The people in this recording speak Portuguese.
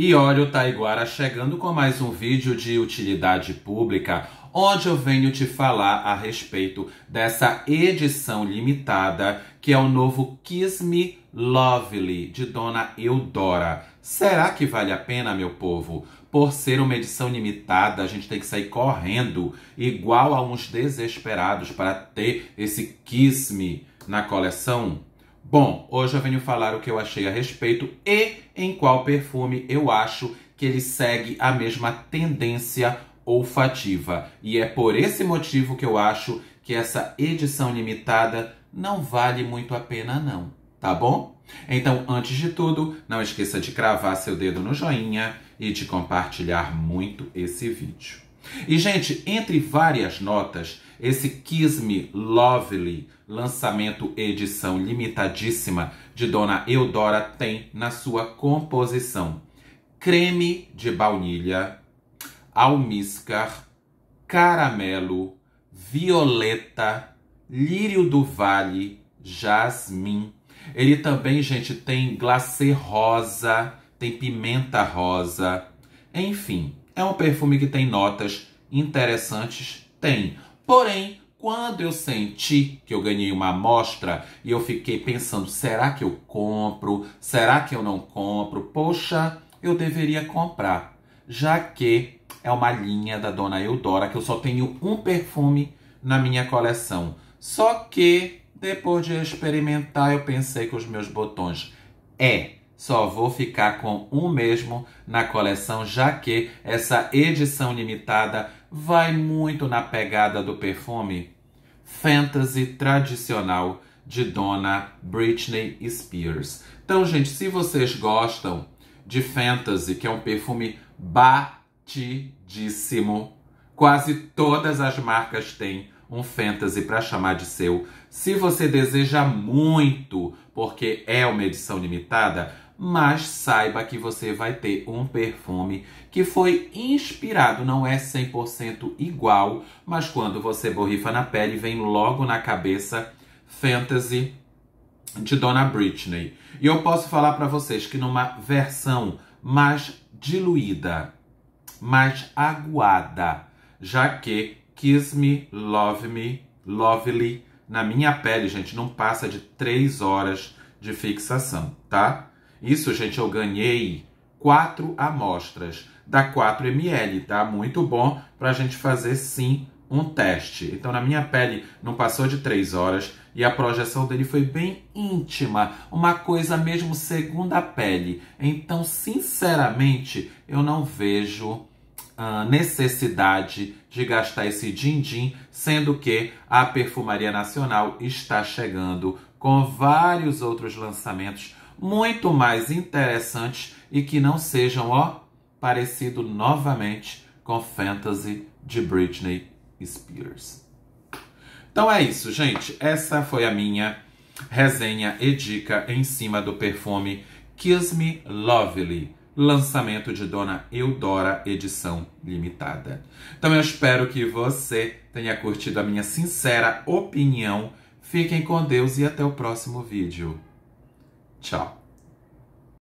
E olha o Taiguara chegando com mais um vídeo de utilidade pública, onde eu venho te falar a respeito dessa edição limitada que é o novo Kiss Me Lovely de Dona Eudora. Será que vale a pena, meu povo? Por ser uma edição limitada, a gente tem que sair correndo, igual a uns desesperados, para ter esse Kiss Me na coleção? Bom, hoje eu venho falar o que eu achei a respeito e em qual perfume eu acho que ele segue a mesma tendência olfativa. E é por esse motivo que eu acho que essa edição limitada não vale muito a pena não, tá bom? Então, antes de tudo, não esqueça de cravar seu dedo no joinha e de compartilhar muito esse vídeo. E gente, entre várias notas, esse Kiss Me Lovely, lançamento edição limitadíssima de Dona Eudora, tem na sua composição creme de baunilha, almíscar, caramelo, violeta, lírio do vale, jasmim. Ele também, gente, tem glacê rosa, tem pimenta rosa. Enfim, é um perfume que tem notas interessantes, tem. Porém, quando eu senti que eu ganhei uma amostra e eu fiquei pensando, será que eu compro? Será que eu não compro? Poxa, eu deveria comprar, já que é uma linha da Dona Eudora que eu só tenho um perfume na minha coleção. Só que depois de experimentar, eu pensei que os meus botões é só vou ficar com um mesmo na coleção, já que essa edição limitada vai muito na pegada do perfume fantasy tradicional de Dona Britney Spears. Então, gente, se vocês gostam de fantasy, que é um perfume batidíssimo, quase todas as marcas têm um fantasy para chamar de seu. Se você deseja muito, porque é uma edição limitada, mas saiba que você vai ter um perfume que foi inspirado, não é 100% igual, mas quando você borrifa na pele, vem logo na cabeça Fantasy de Dona Britney. E eu posso falar para vocês que numa versão mais diluída, mais aguada, já que Kiss Me, Love Me, Lovely, na minha pele, gente, não passa de 3 horas de fixação, tá? Isso, gente, eu ganhei quatro amostras. da 4 ml, tá? Muito bom para a gente fazer, sim, um teste. Então, na minha pele não passou de três horas e a projeção dele foi bem íntima, uma coisa mesmo segunda pele. Então, sinceramente, eu não vejo ah, necessidade de gastar esse din-din, sendo que a Perfumaria Nacional está chegando com vários outros lançamentos muito mais interessantes e que não sejam, ó, parecido novamente com Fantasy de Britney Spears. Então é isso, gente. Essa foi a minha resenha e dica em cima do perfume Kiss Me Lovely, lançamento de Dona Eudora, edição limitada. Então eu espero que você tenha curtido a minha sincera opinião. Fiquem com Deus e até o próximo vídeo. Tchau.